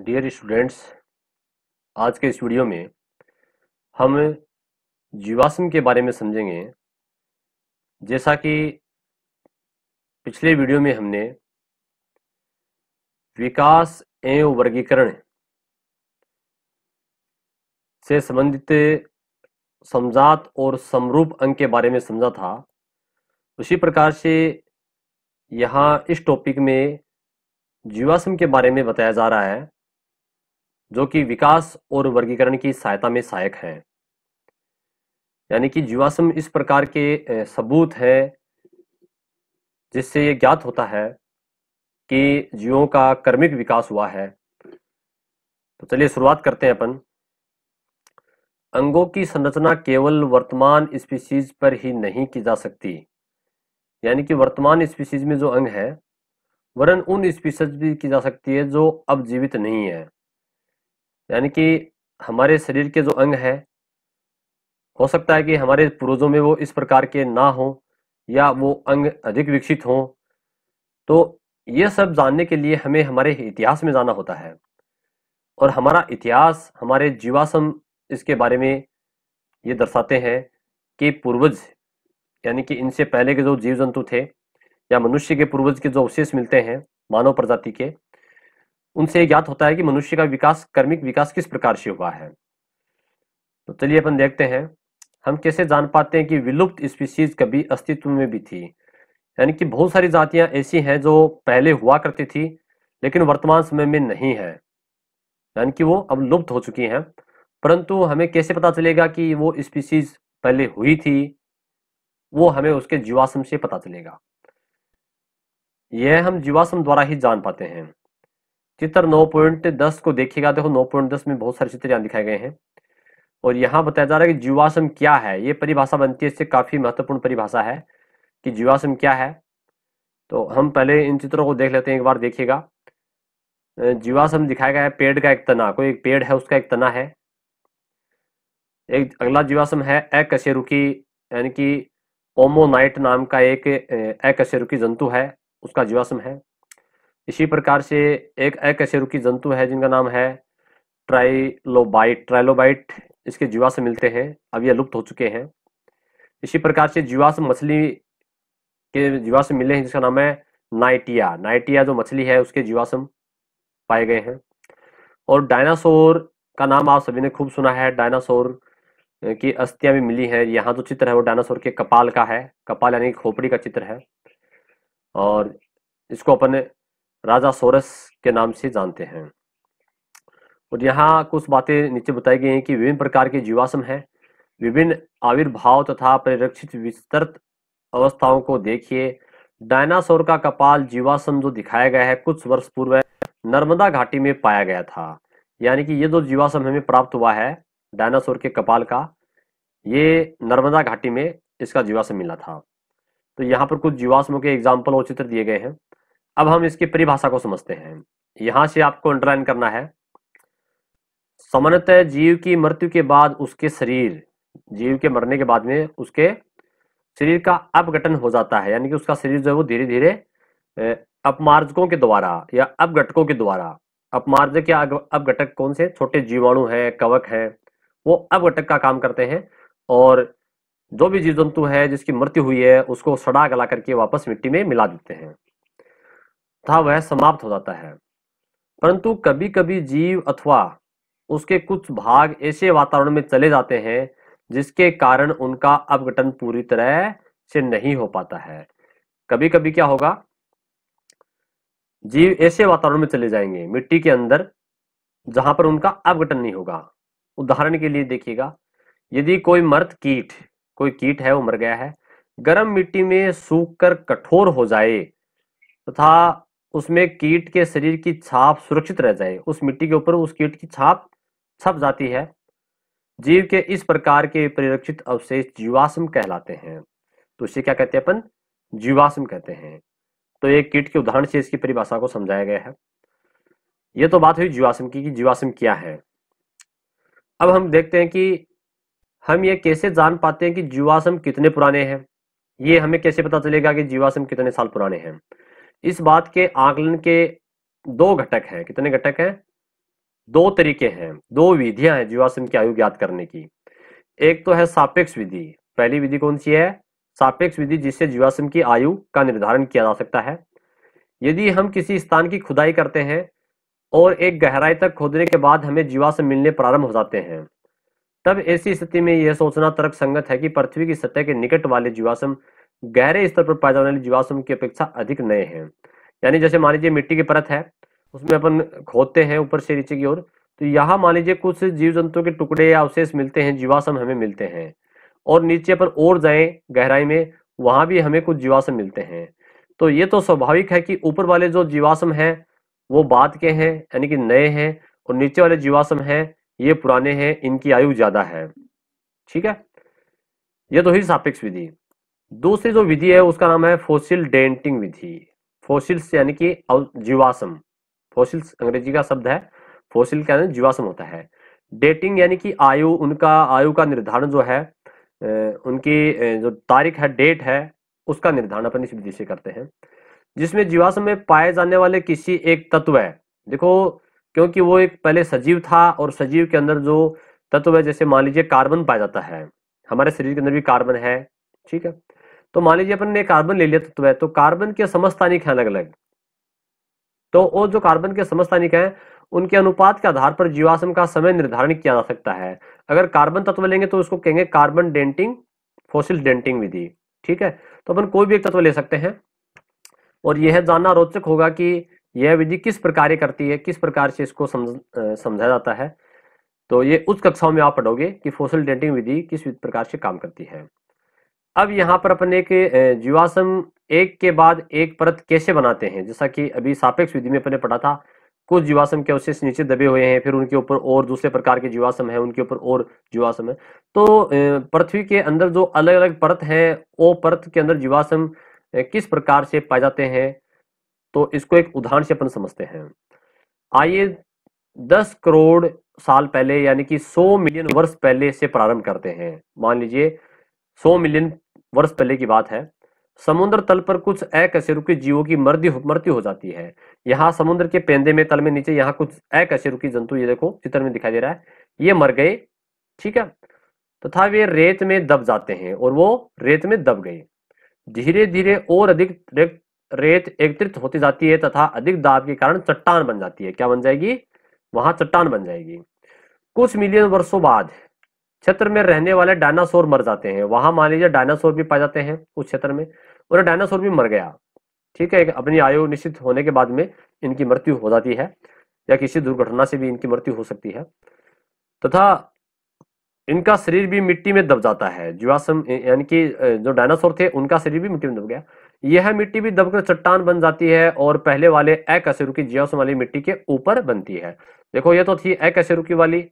dear students आज के इस वीडियो में हम जीवाश्म के बारे में समझेंगे जैसा कि पिछले वीडियो में हमने विकास एवं वर्गीकरण से संबंधित समझात और समरूप अंग के बारे में समझा था उसी प्रकार से यहाँ इस टॉपिक में जीवाश्म के बारे में बताया जा रहा है जो कि विकास और वर्गीकरण की सहायता में सहायक हैं यानी कि जीवाश्म इस प्रकार के सबूत है जिससे ये ज्ञात होता है कि जीवों का कर्मिक विकास हुआ है तो चलिए शुरुआत करते हैं अपन अंगों की संरचना केवल वर्तमान स्पीसीज पर ही नहीं की जा सकती यानी कि वर्तमान स्पीसीज में जो अंग है वरन उन स्पीसीज भी की जा सकती है जो अब जीवित नहीं है यानी कि हमारे शरीर के जो अंग है हो सकता है कि हमारे पूर्वजों में वो इस प्रकार के ना हो या वो अंग अधिक विकसित हों तो ये सब जानने के लिए हमें हमारे इतिहास में जाना होता है और हमारा इतिहास हमारे जीवाश्म इसके बारे में ये दर्शाते हैं कि पूर्वज यानी कि इनसे पहले के जो जीव जंतु थे या मनुष्य के पूर्वज के जो अवशेष मिलते हैं मानव प्रजाति के उनसे ज्ञात होता है कि मनुष्य का विकास कर्मिक विकास किस प्रकार से हुआ है तो चलिए अपन देखते हैं हम कैसे जान पाते हैं कि विलुप्त स्पीसीज कभी अस्तित्व में भी थी यानी कि बहुत सारी जातियां ऐसी हैं जो पहले हुआ करती थी लेकिन वर्तमान समय में नहीं है यानी कि वो अब लुप्त हो चुकी हैं परंतु हमें कैसे पता चलेगा कि वो स्पीसीज पहले हुई थी वो हमें उसके जीवाश्म से पता चलेगा यह हम जीवाश्म द्वारा ही जान पाते हैं चित्र नौ पॉइंट दस को देखिएगा देखो नौ पॉइंट दस में बहुत सारे चित्र यहाँ दिखाए गए हैं और यहाँ बताया जा रहा है कि जीवाश्रम क्या है ये परिभाषा बनती है इससे काफी महत्वपूर्ण परिभाषा है कि जीवाश्रम क्या है तो हम पहले इन चित्रों को देख लेते हैं एक बार देखिएगा जीवाश्रम दिखाया गया है पेड़ का एक तना कोई एक पेड़ है उसका एक तना है एक अगला जीवाश्रम है अकशेरुकी यानी कि ओमोनाइट नाम का एक अकशेरुकी जंतु है उसका जीवाश्रम है इसी प्रकार से एक अकशेरु रुकी जंतु है जिनका नाम है ट्राइलोबाइट ट्राइलोबाइट इसके जीवा से मिलते हैं अब ये लुप्त हो चुके हैं इसी प्रकार से जीवास मछली के से मिले हैं जिसका नाम है नाइटिया नाइटिया जो मछली है उसके जीवाश्म पाए गए हैं और डायनासोर का नाम आप सभी ने खूब सुना है डायनासोर की अस्थियां भी मिली हैं यहाँ जो चित्र है वो डायनासोर के कपाल का है कपाल यानी खोपड़ी का चित्र है और इसको अपन राजा सोरस के नाम से जानते हैं और यहाँ कुछ बातें नीचे बताई गई हैं कि विभिन्न प्रकार के जीवाश्म हैं विभिन्न आविर्भाव तथा परिरक्षित विस्तृत अवस्थाओं को देखिए डायनासोर का कपाल जीवाश्म जो दिखाया गया है कुछ वर्ष पूर्व नर्मदा घाटी में पाया गया था यानी कि ये जो जीवाश्म हमें प्राप्त हुआ है डायनासोर के कपाल का ये नर्मदा घाटी में इसका जीवाश्म मिला था तो यहाँ पर कुछ जीवाश्मों के एग्जाम्पल और चित्र दिए गए हैं अब हम इसकी परिभाषा को समझते हैं यहां से आपको अंडरलाइन करना है सामान्यतः जीव की मृत्यु के बाद उसके शरीर जीव के मरने के बाद में उसके शरीर का अपघटन हो जाता है यानी कि उसका शरीर जो है वो धीरे धीरे अपमार्जकों के द्वारा या अपघटकों के द्वारा अपमार्जक या अपघटक कौन से छोटे जीवाणु हैं कवक हैं वो अपघटक का काम करते हैं और जो भी जीव जंतु है जिसकी मृत्यु हुई है उसको सड़ा गला करके वापस मिट्टी में मिला देते हैं तथा वह समाप्त हो जाता है परंतु कभी कभी जीव अथवा उसके कुछ भाग ऐसे वातावरण में चले जाते हैं जिसके कारण उनका अवघटन पूरी तरह से नहीं हो पाता है कभी कभी क्या होगा जीव ऐसे वातावरण में चले जाएंगे मिट्टी के अंदर जहां पर उनका अवघटन नहीं होगा उदाहरण के लिए देखिएगा यदि कोई मर्द कीट कोई कीट है वो मर गया है गर्म मिट्टी में सूख कर कठोर हो जाए तथा उसमें कीट के शरीर की छाप सुरक्षित रह जाए उस मिट्टी के ऊपर उस कीट की छाप छप जाती है जीव के इस प्रकार के परिरक्षित अवशेष जीवाश्म कहलाते हैं तो इसे क्या कहते हैं अपन जीवाश्म कहते हैं तो एक कीट के उदाहरण से इसकी परिभाषा को समझाया गया है ये तो बात हुई जीवाश्म की कि जीवाश्म क्या है अब हम देखते हैं कि हम ये कैसे जान पाते हैं कि जीवाश्म कितने पुराने हैं ये हमें कैसे पता चलेगा कि जीवाश्म कितने साल पुराने हैं इस बात के आकलन के दो घटक हैं कितने घटक हैं दो तरीके हैं दो विधियां हैं जीवाश्म की आयु ज्ञात करने की एक तो है सापेक्ष विधि पहली विधि कौन सी है सापेक्ष विधि जिससे जीवाश्म की आयु का निर्धारण किया जा सकता है यदि हम किसी स्थान की खुदाई करते हैं और एक गहराई तक खोदने के बाद हमें जीवाश्म मिलने प्रारंभ हो जाते हैं तब ऐसी स्थिति में यह सोचना तर्क संगत है कि पृथ्वी की सतह के निकट वाले जीवाश्म गहरे स्तर पर पाए जाने वाले जीवाश्म की अपेक्षा अधिक नए हैं यानी जैसे मान लीजिए मिट्टी की परत है उसमें अपन खोदते हैं ऊपर से नीचे की ओर तो यहाँ मान लीजिए कुछ जीव जंतु के टुकड़े या अवशेष मिलते हैं जीवाश्म हमें मिलते हैं और नीचे पर और जाए गहराई में वहां भी हमें कुछ जीवाश्म मिलते हैं तो ये तो स्वाभाविक है कि ऊपर वाले जो जीवाश्म हैं वो बाद के हैं यानी कि नए हैं और नीचे वाले जीवाश्म हैं ये पुराने हैं इनकी आयु ज्यादा है ठीक है ये तो ही सापेक्ष विधि दूसरी जो विधि है उसका नाम है फोसिल डेंटिंग विधि फोसिल्स यानी कि जीवासम फोसिल्स अंग्रेजी का शब्द है फोसिल क्या है जीवाश्म होता है डेटिंग यानी कि आयु उनका आयु का निर्धारण जो है उनकी जो तारीख है डेट है उसका निर्धारण अपन इस विधि से करते हैं जिसमें जीवाश्म में पाए जाने वाले किसी एक तत्व है देखो क्योंकि वो एक पहले सजीव था और सजीव के अंदर जो तत्व है जैसे मान लीजिए कार्बन पाया जाता है हमारे शरीर के अंदर भी कार्बन है ठीक है तो मान लीजिए अपन ने कार्बन ले लिया तत्व है तो कार्बन के समस्थानिक हैं अलग अलग तो वो जो कार्बन के समस्थानिक हैं उनके अनुपात के आधार पर जीवाश्म का समय निर्धारण किया जा सकता है अगर कार्बन तत्व लेंगे तो उसको कहेंगे कार्बन डेंटिंग फोसिल डेंटिंग विधि ठीक है तो अपन कोई भी एक तत्व ले सकते हैं और यह जानना रोचक होगा कि यह विधि किस प्रकार करती है किस प्रकार से इसको समझ समझा जाता है तो ये उच्च कक्षाओं में आप पढ़ोगे कि फोसिल डेंटिंग विधि किस प्रकार से काम करती है अब यहाँ पर अपने के जीवाश्म एक के बाद एक परत कैसे बनाते हैं जैसा कि अभी सापेक्ष विधि में अपने पढ़ा था कुछ जीवाश्म के अवशेष नीचे दबे हुए हैं फिर उनके ऊपर और दूसरे प्रकार के जीवाश्म है उनके ऊपर और जीवाश्म है तो पृथ्वी के अंदर जो अलग अलग परत है वो परत के अंदर जीवाश्म किस प्रकार से पाए जाते हैं तो इसको एक उदाहरण से अपन समझते हैं आइए दस करोड़ साल पहले यानी कि सौ मिलियन वर्ष पहले से प्रारंभ करते हैं मान लीजिए 100 मिलियन वर्ष पहले की बात है समुद्र तल पर कुछ अकशेरुकी जीवों की मृत्यु मृत्यु हो जाती है यहाँ समुद्र के पेंदे में तल में नीचे यहाँ कुछ अकशेरुकी जंतु ये देखो चित्र में दिखाई दे रहा है ये मर गए ठीक है तथा तो वे रेत में दब जाते हैं और वो रेत में दब गए धीरे धीरे और अधिक रेत एकत्रित होती जाती है तथा अधिक दाब के कारण चट्टान बन जाती है क्या बन जाएगी वहां चट्टान बन जाएगी कुछ मिलियन वर्षों बाद क्षेत्र में रहने वाले डायनासोर मर जाते हैं वहां मान लीजिए डायनासोर भी पाए जाते हैं उस क्षेत्र में और डायनासोर भी मर गया ठीक है अपनी आयु निश्चित होने के बाद में इनकी मृत्यु हो जाती है या किसी दुर्घटना से भी इनकी मृत्यु हो सकती है तथा इनका शरीर भी मिट्टी में दब जाता है जीवाश्म यानी कि जो डायनासोर थे उनका शरीर भी मिट्टी में दब गया यह मिट्टी भी दबकर चट्टान बन जाती है और पहले वाले अकशेरु की जीवाश्म वाली मिट्टी के ऊपर बनती है देखो ये तो थी अकशेरु की वाली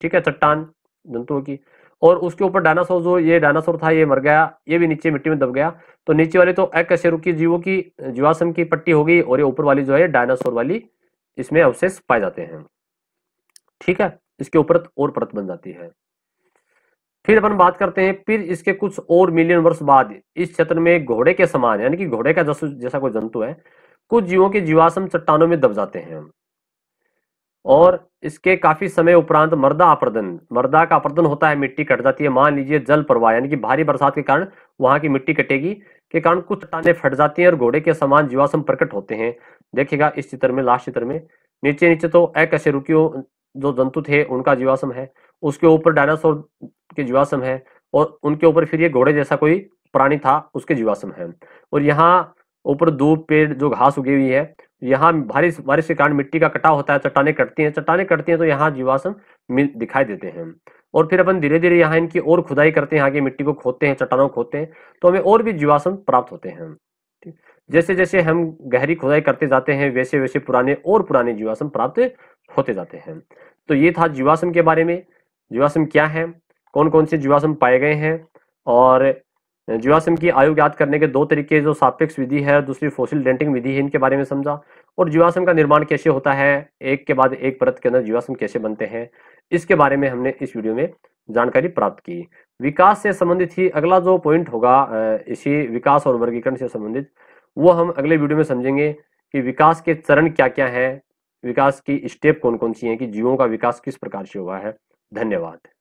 ठीक है चट्टान जंतुओं की और उसके ऊपर डायनासोर जो ये डायनासोर था ये मर गया ये भी नीचे मिट्टी में दब गया तो नीचे वाले तो अकशेरुकी जीवों की जीवाश्म की पट्टी हो गई और ये ऊपर वाली जो है डायनासोर वाली इसमें अवशेष पाए जाते हैं ठीक है इसके ऊपर और परत बन जाती है फिर अपन बात करते हैं फिर इसके कुछ और मिलियन वर्ष बाद इस क्षेत्र में घोड़े के समान यानी कि घोड़े का जैसा कोई जंतु है कुछ जीवों के जीवाश्म चट्टानों में दब जाते हैं और इसके काफी समय उपरांत मर्दा अपर्दन मर्दा का अपर्दन होता है मिट्टी कट जाती है मान लीजिए जल प्रवाह यानी कि भारी बरसात के कारण वहां की मिट्टी कटेगी के कारण कुछ चट्टाने फट जाती हैं और घोड़े के समान जीवाश्म प्रकट होते हैं देखिएगा इस चित्र में लास्ट चित्र में नीचे नीचे तो अकशेरुकियों जो जंतु थे उनका जीवाश्म है उसके ऊपर डायनासोर के जीवाश्म है और उनके ऊपर फिर ये घोड़े जैसा कोई प्राणी था उसके जीवाश्म है और यहाँ ऊपर धूप पेड़ जो घास उगी हुई है यहाँ भारी बारिश के कारण मिट्टी का कटाव होता है चट्टाने कटती हैं चट्टाने कटती हैं तो यहाँ जीवाश्म दिखाई देते हैं और फिर अपन धीरे धीरे यहाँ इनकी और खुदाई करते हैं आगे मिट्टी को खोदते हैं चट्टानों को खोदते हैं तो हमें और भी जीवाश्म प्राप्त होते हैं जैसे जैसे हम गहरी खुदाई करते जाते हैं वैसे वैसे पुराने और पुराने जीवाश्म प्राप्त होते जाते हैं तो ये था जीवाश्म के बारे में जीवाश्म क्या है कौन कौन से जीवाश्म पाए गए हैं और जीवाश्म की आयु ज्ञात करने के दो तरीके जो सापेक्ष विधि है दूसरी फोसिल डेंटिंग विधि है इनके बारे में समझा और जीवाश्म का निर्माण कैसे होता है एक के बाद एक परत के अंदर जीवाश्म कैसे बनते हैं इसके बारे में हमने इस वीडियो में जानकारी प्राप्त की विकास से संबंधित ही अगला जो पॉइंट होगा इसी विकास और वर्गीकरण से संबंधित वो हम अगले वीडियो में समझेंगे कि विकास के चरण क्या क्या है विकास की स्टेप कौन कौन सी है कि जीवों का विकास किस प्रकार से हुआ है धन्यवाद